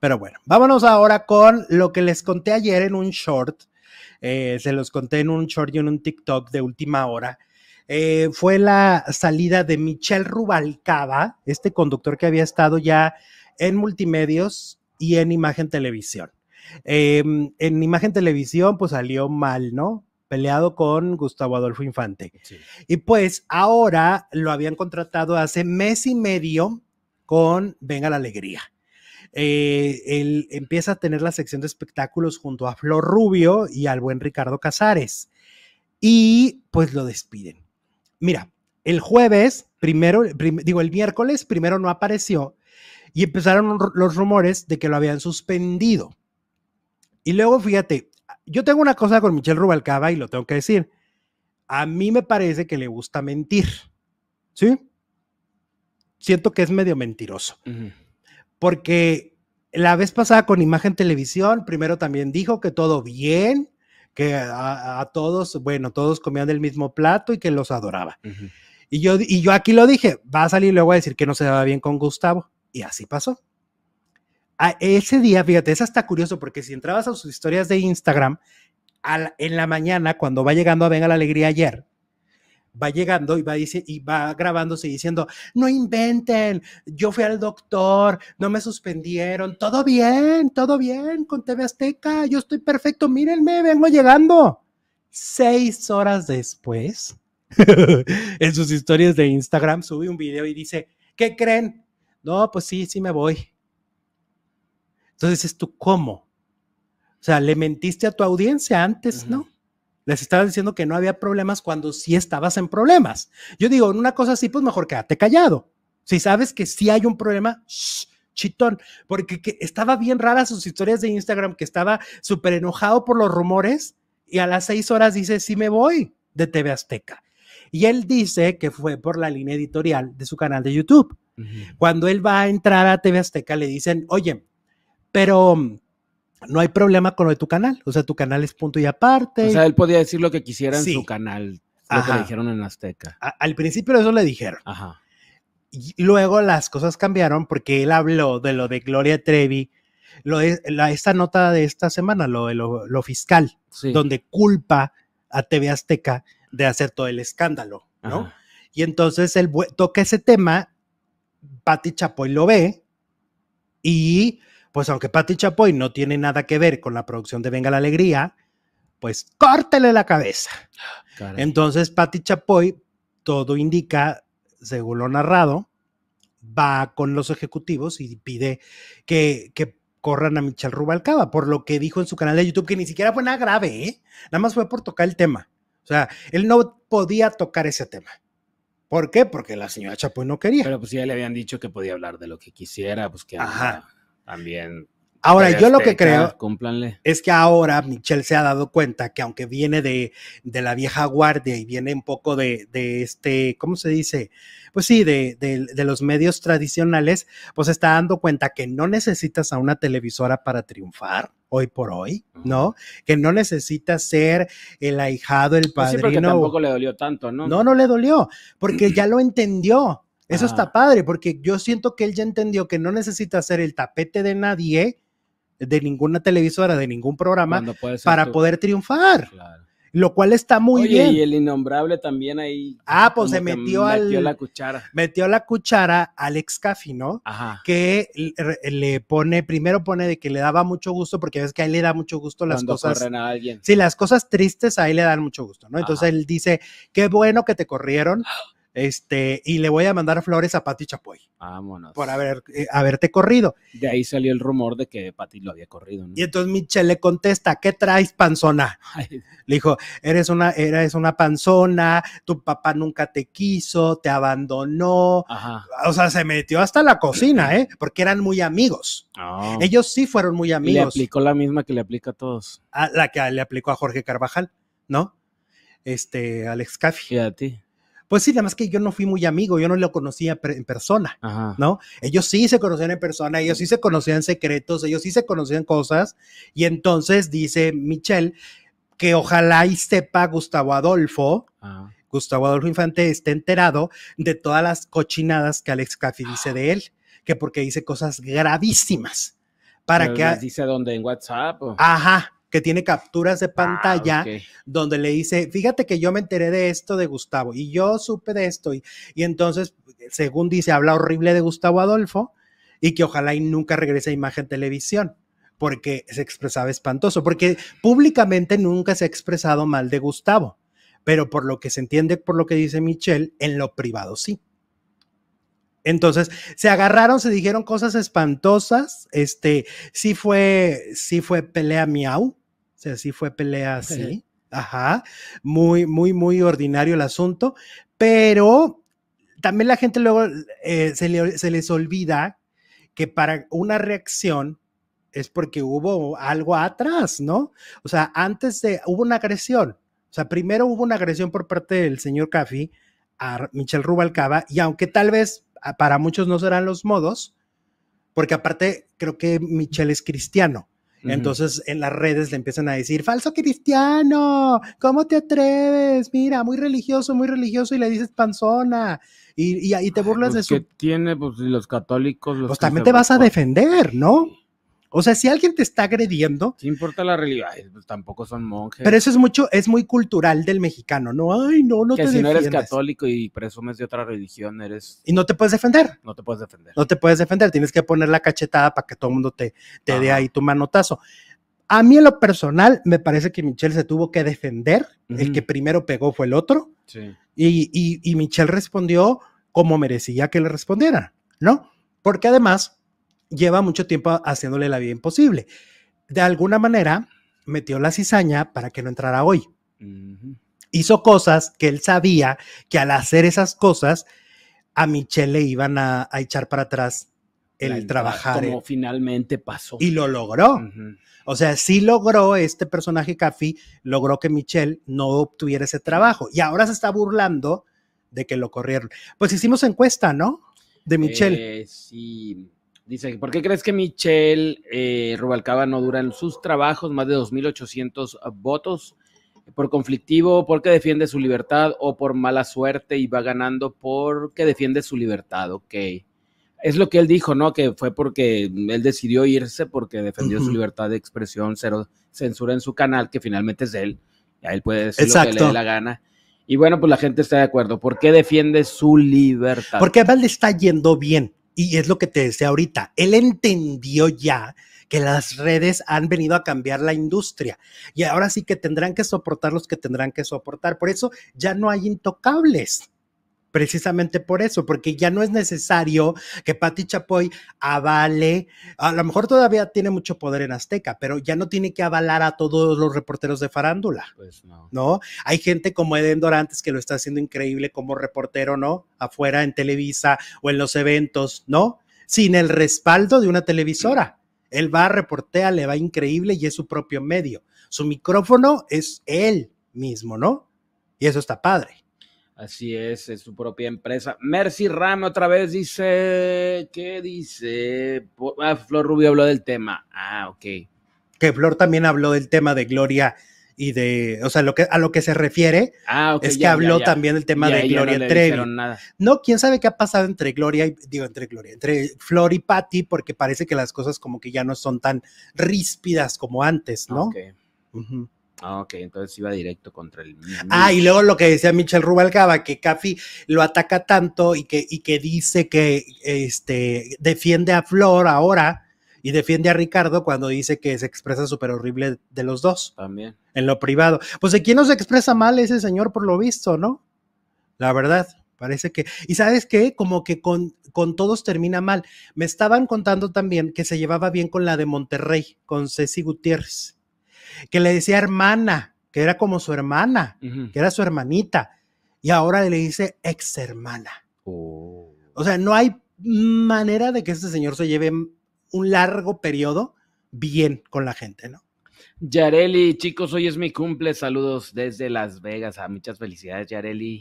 Pero bueno, vámonos ahora con lo que les conté ayer en un short. Eh, se los conté en un short y en un TikTok de última hora. Eh, fue la salida de Michelle Rubalcaba, este conductor que había estado ya en multimedios y en imagen televisión. Em, en imagen televisión, pues salió mal, ¿no? Peleado con Gustavo Adolfo Infante. Y pues ahora lo habían contratado hace mes y medio con Venga la Alegría. Eh, él empieza a tener la sección de espectáculos junto a Flor Rubio y al buen Ricardo Casares. Y pues lo despiden. Mira, el jueves, primero, digo, el miércoles primero no apareció y empezaron los rumores de que lo habían suspendido. Y luego, fíjate, yo tengo una cosa con Michelle Rubalcaba y lo tengo que decir. A mí me parece que le gusta mentir. ¿Sí? Siento que es medio mentiroso porque la vez pasada con Imagen Televisión, primero también dijo que todo bien, que a, todos, bueno, todos comían del mismo plato y que los adoraba. y, yo, y yo aquí lo dije, va a salir luego a decir que no se daba bien con Gustavo. Y así pasó. A ese día, fíjate, es hasta curioso porque si entrabas a sus historias de Instagram, en la mañana, cuando va llegando a Venga la Alegría ayer, va llegando y va, dice, y va grabándose diciendo, no inventen, yo fui al doctor, no me suspendieron, todo bien, todo bien con TV Azteca, yo estoy perfecto, mírenme, vengo llegando. Seis horas después, en sus historias de Instagram, sube un video y dice, ¿qué creen? No, pues sí, sí me voy. Entonces, ¿tú cómo? O sea, le mentiste a tu audiencia antes, ¿no? Les estaba diciendo que no había problemas cuando sí estabas en problemas. Yo digo, en una cosa así, pues mejor quédate callado. Si sabes que sí hay un problema, chitón, porque estaba bien rara sus historias de Instagram, que estaba súper enojado por los rumores y a las seis horas dice, sí me voy de TV Azteca. Y él dice que fue por la línea editorial de su canal de YouTube. Cuando él va a entrar a TV Azteca, le dicen, oye, pero mm, no hay problema con lo de tu canal. O sea, tu canal es punto y aparte. O sea, él podía decir lo que quisiera en su canal, lo que dijeron en Azteca. al principio eso le dijeron. Ajá. Y luego las cosas cambiaron porque él habló de lo de Gloria Trevi, lo esta nota de esta semana, lo de lo, fiscal, donde culpa a TV Azteca de hacer todo el escándalo, ¿no? Y entonces él toca ese tema, Patti Chapoy lo ve y pues aunque Pati Chapoy no tiene nada que ver con la producción de Venga la Alegría, pues córtele la cabeza. Entonces, Patti Chapoy, todo indica, según lo narrado, va con los ejecutivos y pide que, corran a Michelle Rubalcaba, por lo que dijo en su canal de YouTube, que ni siquiera fue nada grave, ¿eh? nada más fue por tocar el tema. O sea, él no podía tocar ese tema. ¿Por qué? Porque la señora Chapoy no quería. Pero pues ya le habían dicho que podía hablar de lo que quisiera, pues que... También. Ahora, yo lo que creo es que ahora Michelle se ha dado cuenta que aunque viene de, la vieja guardia y viene un poco de, este, ¿cómo se dice? Pues sí, de, los medios tradicionales, pues está dando cuenta que no necesitas a una televisora para triunfar hoy por hoy, ¿no? Que no necesitas ser el ahijado, el padrino. Pues sí, porque tampoco le dolió tanto, ¿no? No, no le dolió, porque ya lo entendió eso está padre, porque yo siento que él ya entendió que no necesita ser el tapete de nadie, de ninguna televisora, de ningún programa, para poder triunfar. Lo cual está muy bien. Y el innombrable también ahí. Ah, pues se metió al. la cuchara. Metió la cuchara Alex Caffi, ¿no? Que le pone, primero pone de que le daba mucho gusto, porque ves que a él le da mucho gusto las Cuando cosas. Corren a alguien. Sí, las cosas tristes ahí le dan mucho gusto, ¿no? Entonces él dice, qué bueno que te corrieron. Este, y le voy a mandar flores a Pati Chapoy. Por haber, eh, haberte corrido. De ahí salió el rumor de que Pati lo había corrido. Y entonces Michelle le contesta: ¿Qué traes, panzona? Le dijo: eres una, eres una panzona, tu papá nunca te quiso, te abandonó. O sea, se metió hasta la cocina, ¿eh? Porque eran muy amigos. Ellos sí fueron muy amigos. le aplicó la misma que le aplica a todos. A la que le aplicó a Jorge Carvajal, ¿no? Este, Alex Caffi. Y a ti pues sí, nada más que yo no fui muy amigo, yo no lo conocía en persona, ¿no? Ellos sí se conocían en persona, ellos sí se conocían secretos, ellos sí se conocían cosas. Y entonces dice Michelle que ojalá y sepa Gustavo Adolfo. Ah. Gustavo Adolfo Infante esté enterado de todas las cochinadas que Alex Caffi dice de él, que porque dice cosas gravísimas. Para que. dice dónde? ¿En WhatsApp? Ajá que tiene capturas de ah, pantalla donde le dice, fíjate que yo me enteré de esto de Gustavo y yo supe de esto y, y entonces, según dice, habla horrible de Gustavo Adolfo y que ojalá y nunca regrese a imagen televisión porque se expresaba espantoso, porque públicamente nunca se ha expresado mal de Gustavo, pero por lo que se entiende, por lo que dice Michelle, en lo privado sí. Entonces, se agarraron, se dijeron cosas espantosas, este, sí fue, sí fue pelea miau, sea, sí fue pelea así. Ajá. Muy, muy, muy ordinario el asunto. Pero también la gente luego eh, se, les olvida que para una reacción es porque hubo algo atrás, ¿no? O sea, antes de, hubo una agresión. O sea, primero hubo una agresión por parte del señor Caffi a Michelle Rubalcaba, y aunque tal vez ah, para muchos no serán los modos, porque aparte creo que Michelle es cristiano. Entonces en las redes le empiezan a decir, falso cristiano, ¿cómo te atreves? Mira, muy religioso, muy religioso y le dices panzona. Y, y, te burlas pues, de su... ¿Qué tiene? Pues los católicos... Los pues también te vas a pues. defender, ¿no? O sea, si alguien te está agrediendo. No importa la realidad, pues, tampoco son monjes. Pero eso es mucho, es muy cultural del mexicano, ¿no? Ay, no, no que te si no eres católico y presumes de otra religión, eres. Y no te puedes defender. No te puedes defender. No te puedes defender, tienes que poner la cachetada para que todo el mundo te, te dé ahí tu manotazo. A mí en lo personal me parece que Michelle se tuvo que defender, el que primero pegó fue el otro, sí. y, y, y Michelle respondió como merecía que le respondiera, ¿no? Porque además, lleva mucho tiempo haciéndole la vida imposible. De alguna manera, metió la cizaña para que no entrara hoy. Hizo cosas que él sabía que al hacer esas cosas, a Michelle le iban a, echar para atrás el trabajar. Como finalmente pasó. Y lo logró. O sea, sí logró este personaje Café, logró que Michelle no obtuviera ese trabajo. Y ahora se está burlando de que lo corrieron. Pues hicimos encuesta, ¿no? De Michelle. Eh, sí. Dice, ¿por qué crees que Michelle eh, Rubalcaba no dura en sus trabajos más de 2.800 eh, votos? ¿Por conflictivo, porque defiende su libertad o por mala suerte y va ganando porque defiende su libertad? Ok. Es lo que él dijo, ¿no? Que fue porque él decidió irse porque defendió su libertad de expresión, cero censura en su canal, que finalmente es él. Ya él puede decir lo que le dé la gana. Y bueno, pues la gente está de acuerdo. ¿Por qué defiende su libertad? Porque a le está yendo bien. Y es lo que te decía ahorita, él entendió ya que las redes han venido a cambiar la industria y ahora sí que tendrán que soportar los que tendrán que soportar. Por eso ya no hay intocables precisamente por eso, porque ya no es necesario que Pati Chapoy avale, a lo mejor todavía tiene mucho poder en Azteca, pero ya no tiene que avalar a todos los reporteros de farándula, pues no. no. Hay gente como Eden Dorantes que lo está haciendo increíble como reportero, ¿no? Afuera en Televisa o en los eventos, ¿no? Sin el respaldo de una televisora. Él va, reportea, le va increíble y es su propio medio. Su micrófono es él mismo, ¿no? Y eso está padre. Así es, es su propia empresa. Mercy Ram otra vez dice, ¿qué dice? Ah, Flor Rubio habló del tema. Ah, ok. Que Flor también habló del tema de Gloria y de, o sea, lo que, a lo que se refiere ah, es que habló también del tema de Gloria no Trevi. No, quién sabe qué ha pasado entre Gloria y, digo, entre Gloria, entre Flor y Patty, porque parece que las cosas como que ya no son tan ríspidas como antes, ¿no? Ah, ok. Ah, ok, entonces iba directo contra el Ah, y luego lo que decía Michelle Rubalcaba, que Cafi lo ataca tanto y que, y que dice que este, defiende a Flor ahora y defiende a Ricardo cuando dice que se expresa súper horrible de los dos. También. En lo privado. Pues de no se expresa mal ese señor, por lo visto, ¿no? La verdad. Parece que, y sabes qué, como que con, con todos termina mal. Me estaban contando también que se llevaba bien con la de Monterrey, con Ceci Gutiérrez que le decía hermana, que era como su hermana, que era su hermanita, y ahora le dice ex hermana. Oh. O sea, no hay manera de que este señor se lleve un largo periodo bien con la gente, ¿no? Yareli, chicos, hoy es mi cumple. Saludos desde Las Vegas. A ah, muchas felicidades, Yareli.